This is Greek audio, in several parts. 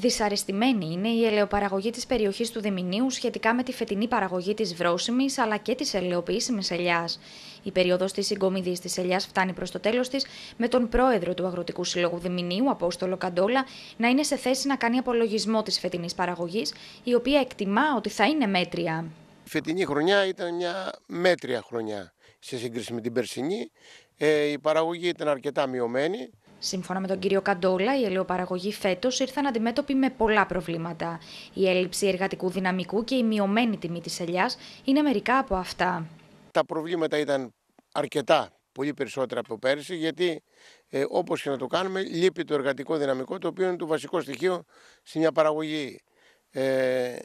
Δυσαρεστημένη είναι η ελαιοπαραγωγή της περιοχής του Δημηνίου σχετικά με τη φετινή παραγωγή της βρώσιμη αλλά και της ελαιοποιήσιμης ελιάς. Η περίοδος της συγκομιδής της ελιάς φτάνει προς το τέλος της, με τον πρόεδρο του Αγροτικού Συλλόγου Δημηνίου, Απόστολο Καντόλα, να είναι σε θέση να κάνει απολογισμό της φετινής παραγωγής, η οποία εκτιμά ότι θα είναι μέτρια. Η φετινή χρονιά ήταν μια μέτρια χρονιά σε σύγκριση με την περσινή. Ε, η παραγωγή ήταν αρκετά μειωμένη Σύμφωνα με τον κύριο Καντόλα, η ελαιοπαραγωγή φέτος ήρθαν αντιμέτωποι με πολλά προβλήματα. Η έλλειψη εργατικού δυναμικού και η μειωμένη τιμή της ελιάς είναι μερικά από αυτά. Τα προβλήματα ήταν αρκετά, πολύ περισσότερα από πέρσι, γιατί ε, όπως και να το κάνουμε, λείπει το εργατικό δυναμικό, το οποίο είναι το βασικό στοιχείο σε μια παραγωγή. Ε,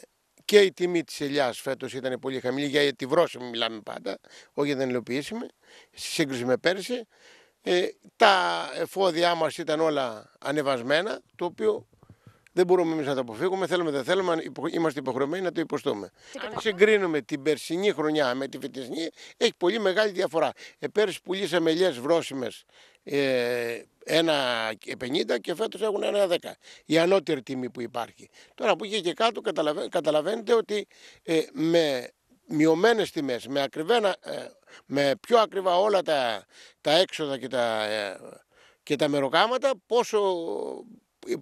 και η τιμή της ελιάς φέτος ήταν πολύ χαμηλή, γιατί τη βρώσιμη μιλάμε πάντα, όχι για την ελαιοποιήσιμη, σε σύγκριση με πέρσι. Ε, τα εφόδια μας ήταν όλα ανεβασμένα, το οποίο δεν μπορούμε εμείς να τα αποφύγουμε. Θέλουμε, δεν θέλουμε, είμαστε υποχρεωμένοι να το υποστούμε. Αν συγκρίνουμε την περσινή χρονιά με τη φετινή, έχει πολύ μεγάλη διαφορά. Ε, πουλήσαμε ελιές βρώσιμε ε, 1,50 και φέτος έχουν 1,10. Η ανώτερη τιμή που υπάρχει. Τώρα που είχε και κάτω, καταλαβαίνετε ότι ε, με μειωμένες τιμές, με, ακριβένα, ε, με πιο ακριβά όλα τα, τα έξοδα και τα, ε, και τα μεροκάματα, πόσο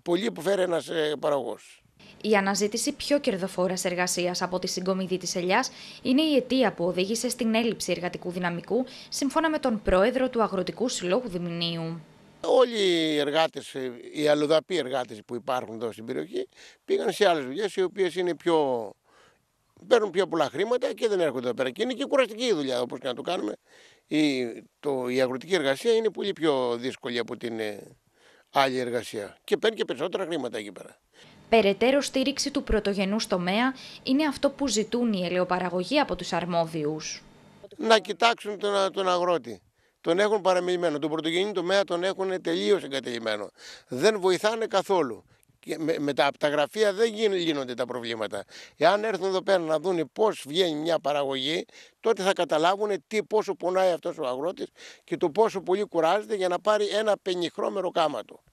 πολύ υποφέρει ένας ε, παραγωγός. Η αναζήτηση πιο κερδοφόρας εργασίας από τη συγκομιδή της Ελιάς είναι η αιτία που οδήγησε στην έλλειψη εργατικού δυναμικού, σύμφωνα με τον πρόεδρο του Αγροτικού Συλλόγου Δημηνίου. Όλοι οι εργάτες, οι αλλοδαποί εργάτες που υπάρχουν εδώ στην περιοχή, πήγαν σε άλλες δουλειές, οι οποίες είναι πιο παίρνουν πιο πολλά χρήματα και δεν έρχονται εδώ πέρα. Και είναι και κουραστική η δουλειά, όπως και να το κάνουμε. Η, το, η αγροτική εργασία είναι πολύ πιο δύσκολη από την ε, άλλη εργασία και παίρνει και περισσότερα χρήματα εκεί πέρα. Περαιτέρω στήριξη του πρωτογενού τομέα είναι αυτό που ζητούν οι ελαιοπαραγωγοί από τους αρμόδιους. Να κοιτάξουν τον, τον αγρότη. Τον έχουν παραμελημένο. Τον πρωτογενή τομέα τον έχουν τελείως εγκατελειμμένο. Δεν βοηθάνε καθόλου με, με τα, τα γραφεία δεν γίνονται λύνονται τα προβλήματα. Εάν έρθουν εδώ πέρα να δουν πώς βγαίνει μια παραγωγή, τότε θα καταλάβουν τι, πόσο πονάει αυτός ο αγρότης και το πόσο πολύ κουράζεται για να πάρει ένα πενιχρό μεροκάμα του.